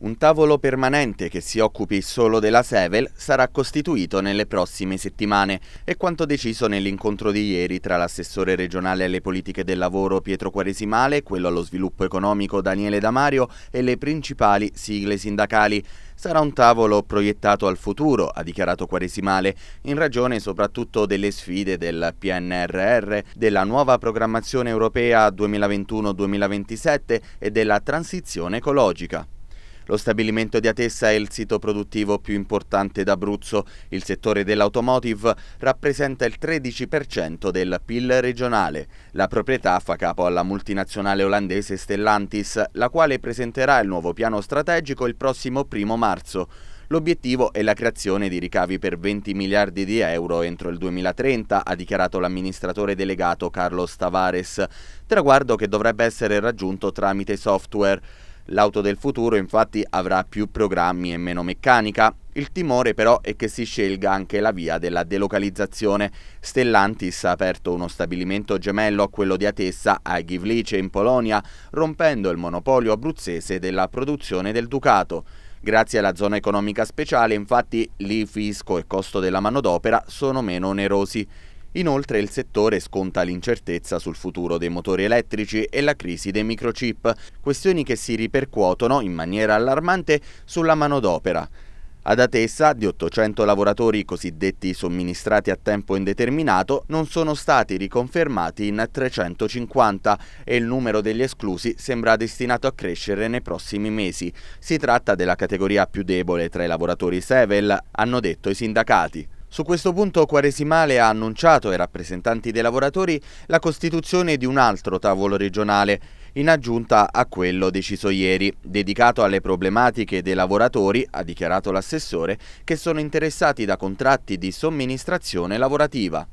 Un tavolo permanente che si occupi solo della Sevel sarà costituito nelle prossime settimane, è quanto deciso nell'incontro di ieri tra l'assessore regionale alle politiche del lavoro Pietro Quaresimale, quello allo sviluppo economico Daniele Damario e le principali sigle sindacali. Sarà un tavolo proiettato al futuro, ha dichiarato Quaresimale, in ragione soprattutto delle sfide del PNRR, della nuova programmazione europea 2021-2027 e della transizione ecologica. Lo stabilimento di Atessa è il sito produttivo più importante d'Abruzzo. Il settore dell'automotive rappresenta il 13% del PIL regionale. La proprietà fa capo alla multinazionale olandese Stellantis, la quale presenterà il nuovo piano strategico il prossimo primo marzo. L'obiettivo è la creazione di ricavi per 20 miliardi di euro entro il 2030, ha dichiarato l'amministratore delegato Carlos Tavares, traguardo che dovrebbe essere raggiunto tramite software. L'auto del futuro infatti avrà più programmi e meno meccanica. Il timore però è che si scelga anche la via della delocalizzazione. Stellantis ha aperto uno stabilimento gemello a quello di Atessa a Ghivlice in Polonia, rompendo il monopolio abruzzese della produzione del Ducato. Grazie alla zona economica speciale infatti lì fisco e costo della manodopera sono meno onerosi. Inoltre il settore sconta l'incertezza sul futuro dei motori elettrici e la crisi dei microchip, questioni che si ripercuotono in maniera allarmante sulla manodopera. Ad Atessa, di 800 lavoratori cosiddetti somministrati a tempo indeterminato, non sono stati riconfermati in 350 e il numero degli esclusi sembra destinato a crescere nei prossimi mesi. Si tratta della categoria più debole tra i lavoratori Sevel, hanno detto i sindacati. Su questo punto Quaresimale ha annunciato ai rappresentanti dei lavoratori la costituzione di un altro tavolo regionale, in aggiunta a quello deciso ieri, dedicato alle problematiche dei lavoratori, ha dichiarato l'assessore, che sono interessati da contratti di somministrazione lavorativa.